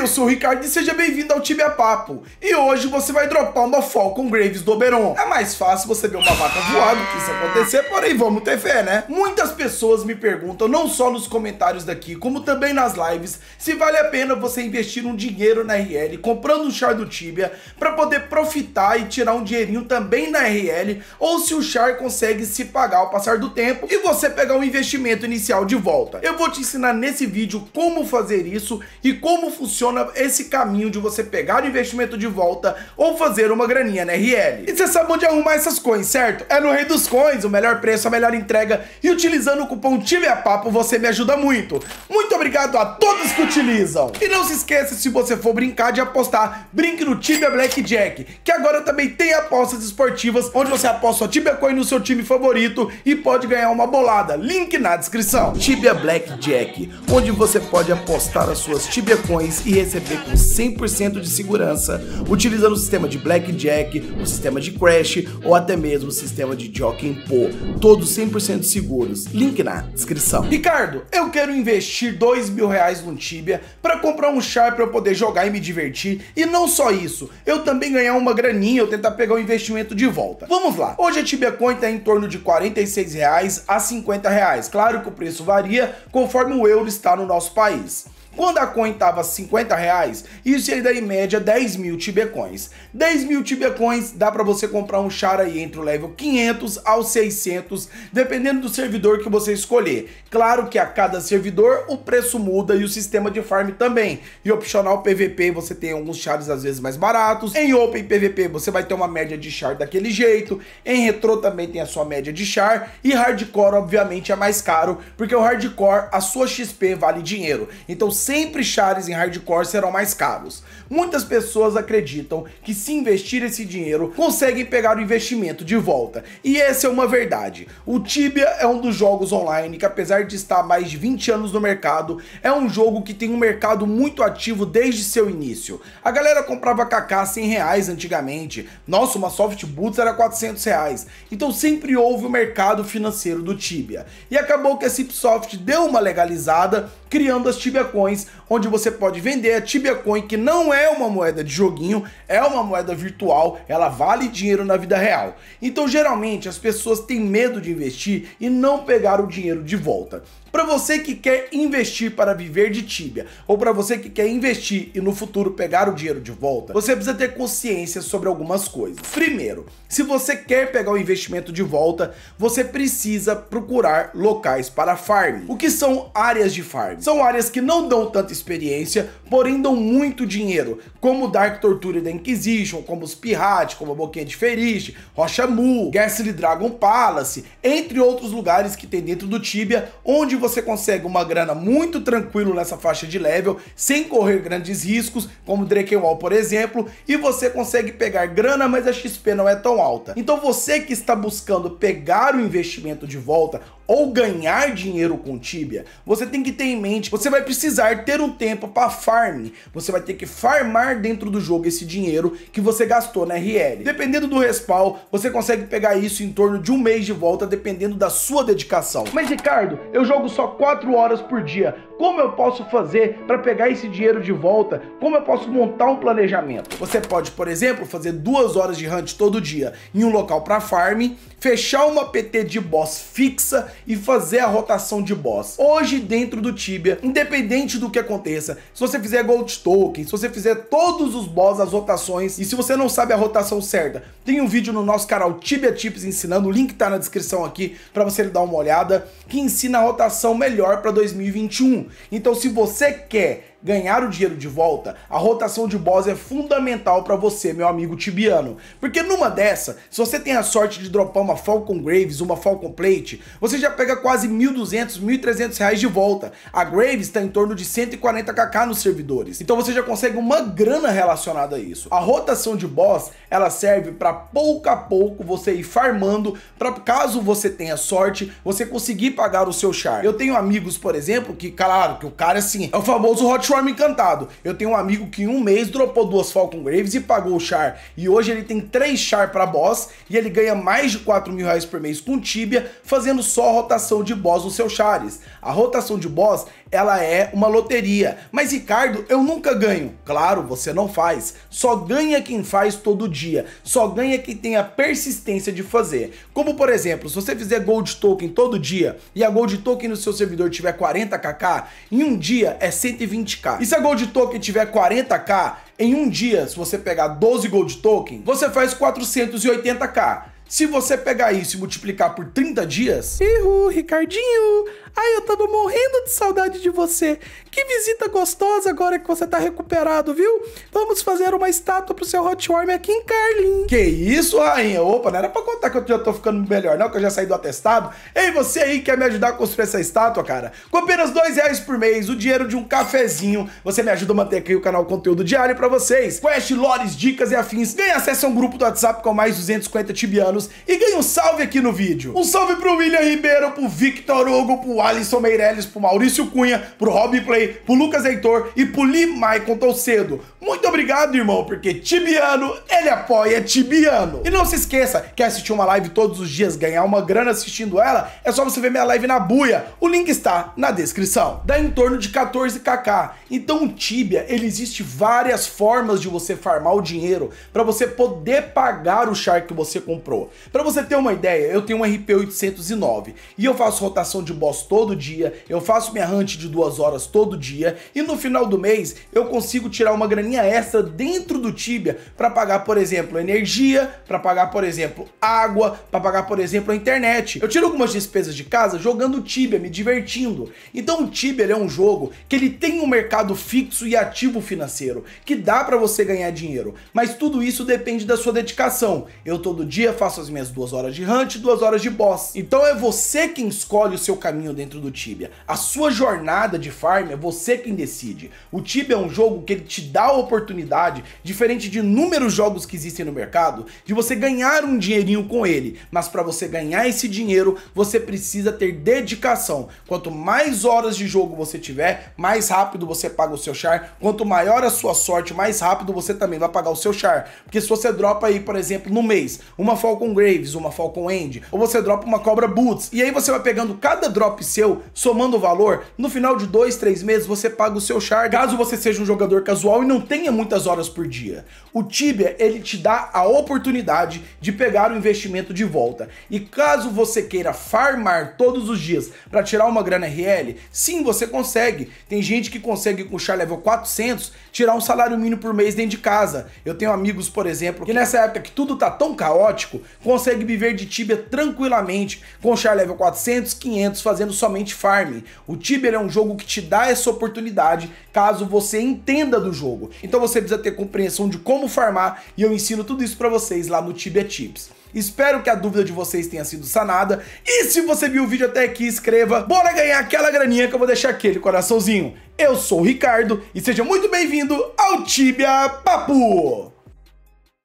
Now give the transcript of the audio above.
eu sou o Ricardo e seja bem-vindo ao Tibia Papo. E hoje você vai dropar uma Falcon Graves do Oberon. É mais fácil você ver uma vaca voar do que isso acontecer, porém vamos ter fé, né? Muitas pessoas me perguntam, não só nos comentários daqui, como também nas lives, se vale a pena você investir um dinheiro na RL, comprando um char do Tibia, para poder profitar e tirar um dinheirinho também na RL, ou se o char consegue se pagar ao passar do tempo e você pegar um investimento inicial de volta. Eu vou te ensinar nesse vídeo como fazer isso e como funciona funciona esse caminho de você pegar o investimento de volta ou fazer uma graninha na RL. E você sabe onde arrumar essas coins, certo? É no Rei dos Coins, o melhor preço, a melhor entrega. E utilizando o cupom Tive você me ajuda muito. Muito obrigado a todos que utilizam. E não se esqueça, se você for brincar de apostar, brinque no Tibia Blackjack, que agora também tem apostas esportivas, onde você aposta a Tibia Coin no seu time favorito e pode ganhar uma bolada. Link na descrição. Tibia Blackjack, onde você pode apostar as suas Tibia Coins e receber com 100% de segurança, utilizando o sistema de blackjack, o sistema de crash ou até mesmo o sistema de jockey pô, todos 100% seguros. Link na descrição. Ricardo, eu quero investir dois mil reais no Tibia para comprar um char para eu poder jogar e me divertir. E não só isso, eu também ganhar uma graninha, ou tentar pegar o investimento de volta. Vamos lá. Hoje a Tibia Coin está em torno de 46 reais a 50 reais. Claro que o preço varia conforme o euro está no nosso país. Quando a coin estava 50 reais, isso ia dar em média 10 mil tibecoins. 10 mil tibecoins dá para você comprar um char aí entre o level 500 ao 600, dependendo do servidor que você escolher. Claro que a cada servidor o preço muda e o sistema de farm também. E opcional PVP você tem alguns chars às vezes mais baratos. Em Open PVP você vai ter uma média de char daquele jeito. Em Retro também tem a sua média de char. E Hardcore obviamente é mais caro, porque o Hardcore a sua XP vale dinheiro. Então sempre chares em hardcore serão mais caros. Muitas pessoas acreditam que se investir esse dinheiro, conseguem pegar o investimento de volta. E essa é uma verdade. O Tibia é um dos jogos online que apesar de estar há mais de 20 anos no mercado, é um jogo que tem um mercado muito ativo desde seu início. A galera comprava KK 100 reais antigamente, nossa, uma soft boots era 400 reais, então sempre houve o um mercado financeiro do Tibia. E acabou que a Cipsoft deu uma legalizada, criando as Tibia Coins Coins, onde você pode vender a Tibia Coin, que não é uma moeda de joguinho, é uma moeda virtual, ela vale dinheiro na vida real. Então, geralmente, as pessoas têm medo de investir e não pegar o dinheiro de volta. Para você que quer investir para viver de Tibia, ou para você que quer investir e no futuro pegar o dinheiro de volta, você precisa ter consciência sobre algumas coisas. Primeiro, se você quer pegar o investimento de volta, você precisa procurar locais para farm. O que são áreas de farm? São áreas que não dão não tanta experiência, porém dão muito dinheiro, como Dark Torture da Inquisition, como os Pirate, como a Boquinha de Ferige, Rocha Mu, Ghastly Dragon Palace, entre outros lugares que tem dentro do Tibia, onde você consegue uma grana muito tranquilo nessa faixa de level, sem correr grandes riscos, como Drakenwall, por exemplo, e você consegue pegar grana, mas a XP não é tão alta. Então você que está buscando pegar o investimento de volta ou ganhar dinheiro com Tibia, você tem que ter em mente, você vai precisar ter um tempo para farm. Você vai ter que farmar dentro do jogo esse dinheiro que você gastou na RL. Dependendo do respawn, você consegue pegar isso em torno de um mês de volta, dependendo da sua dedicação. Mas Ricardo, eu jogo só 4 horas por dia. Como eu posso fazer para pegar esse dinheiro de volta? Como eu posso montar um planejamento? Você pode, por exemplo, fazer duas horas de hunt todo dia em um local para farm, fechar uma PT de boss fixa e fazer a rotação de boss. Hoje, dentro do Tibia, independente do que aconteça, se você fizer gold token, se você fizer todos os boss, as rotações, e se você não sabe a rotação certa, tem um vídeo no nosso canal Tibia Tips ensinando, o link tá na descrição aqui para você dar uma olhada, que ensina a rotação melhor para 2021. Então se você quer ganhar o dinheiro de volta, a rotação de boss é fundamental para você, meu amigo tibiano. Porque numa dessa, se você tem a sorte de dropar uma Falcon Graves, uma Falcon Plate, você já pega quase 1.200, 1.300 reais de volta. A Graves está em torno de 140kk nos servidores. Então você já consegue uma grana relacionada a isso. A rotação de boss, ela serve para pouco a pouco você ir farmando, para caso você tenha sorte, você conseguir pagar o seu char. Eu tenho amigos, por exemplo, que, claro, que o cara assim, é o famoso hot Shore encantado. Eu tenho um amigo que em um mês dropou duas Falcon Graves e pagou o Char. E hoje ele tem três Char para boss e ele ganha mais de 4 mil reais por mês com Tibia, fazendo só rotação de boss nos seus Chares. A rotação de boss, ela é uma loteria. Mas Ricardo, eu nunca ganho. Claro, você não faz. Só ganha quem faz todo dia. Só ganha quem tem a persistência de fazer. Como por exemplo, se você fizer Gold Token todo dia e a Gold Token no seu servidor tiver 40kk, em um dia é 120 20k. E se a Gold Token tiver 40k, em um dia, se você pegar 12 Gold Token, você faz 480k. Se você pegar isso e multiplicar por 30 dias. Ihu, Ricardinho! Ai, eu tava morrendo de saudade de você. Que visita gostosa agora que você tá recuperado, viu? Vamos fazer uma estátua pro seu Hotworm aqui em Carlin. Que isso, rainha? Opa, não era pra contar que eu já tô ficando melhor, não, que eu já saí do atestado. Ei, você aí quer me ajudar a construir essa estátua, cara? Com apenas dois reais por mês, o dinheiro de um cafezinho, você me ajuda a manter aqui o canal conteúdo diário para vocês. Quest, lores, dicas e afins. Tenha acesso a um grupo do WhatsApp com mais 250 tibianos anos e ganha um salve aqui no vídeo. Um salve pro William Ribeiro, pro Victor Hugo, pro Alisson Meirelles, pro Maurício Cunha, pro Rob Play, pro Lucas Heitor e pro Lee Maicon Tolcedo. Muito obrigado, irmão, porque Tibiano, ele apoia Tibiano. E não se esqueça, quer assistir uma live todos os dias, ganhar uma grana assistindo ela, é só você ver minha live na buia. O link está na descrição. Dá em torno de 14kk. Então, Tibia, ele existe várias formas de você farmar o dinheiro para você poder pagar o char que você comprou. Para você ter uma ideia, eu tenho um RP809 e eu faço rotação de boss todo dia, eu faço minha hunt de duas horas todo dia e no final do mês eu consigo tirar uma graninha extra dentro do Tibia para pagar, por exemplo, energia, para pagar, por exemplo, água, para pagar, por exemplo, a internet. Eu tiro algumas despesas de casa jogando Tibia, me divertindo. Então o Tibia é um jogo que ele tem um mercado fixo e ativo financeiro, que dá para você ganhar dinheiro, mas tudo isso depende da sua dedicação. Eu todo dia faço as minhas duas horas de hunt e duas horas de boss. Então é você quem escolhe o seu caminho dentro do Tibia. A sua jornada de farm é você quem decide. O Tibia é um jogo que ele te dá a oportunidade, diferente de inúmeros jogos que existem no mercado, de você ganhar um dinheirinho com ele. Mas para você ganhar esse dinheiro, você precisa ter dedicação. Quanto mais horas de jogo você tiver, mais rápido você paga o seu char. Quanto maior a sua sorte, mais rápido você também vai pagar o seu char. Porque se você dropa aí, por exemplo, no mês, uma Falcon Falcon Graves, uma Falcon End, ou você dropa uma Cobra Boots. E aí você vai pegando cada drop seu, somando o valor, no final de dois, três meses você paga o seu char. caso você seja um jogador casual e não tenha muitas horas por dia. O Tibia, ele te dá a oportunidade de pegar o investimento de volta. E caso você queira farmar todos os dias para tirar uma grana RL, sim, você consegue. Tem gente que consegue com o char level 400 tirar um salário mínimo por mês dentro de casa. Eu tenho amigos, por exemplo, que nessa época que tudo tá tão caótico, consegue viver de Tibia tranquilamente, com char level 400, 500, fazendo somente farm. O Tibia é um jogo que te dá essa oportunidade, caso você entenda do jogo. Então você precisa ter compreensão de como farmar, e eu ensino tudo isso para vocês lá no Tibia Tips. Espero que a dúvida de vocês tenha sido sanada. E se você viu o vídeo até aqui, escreva. Bora ganhar aquela graninha que eu vou deixar aquele coraçãozinho. Eu sou o Ricardo e seja muito bem-vindo ao Tibia Papo!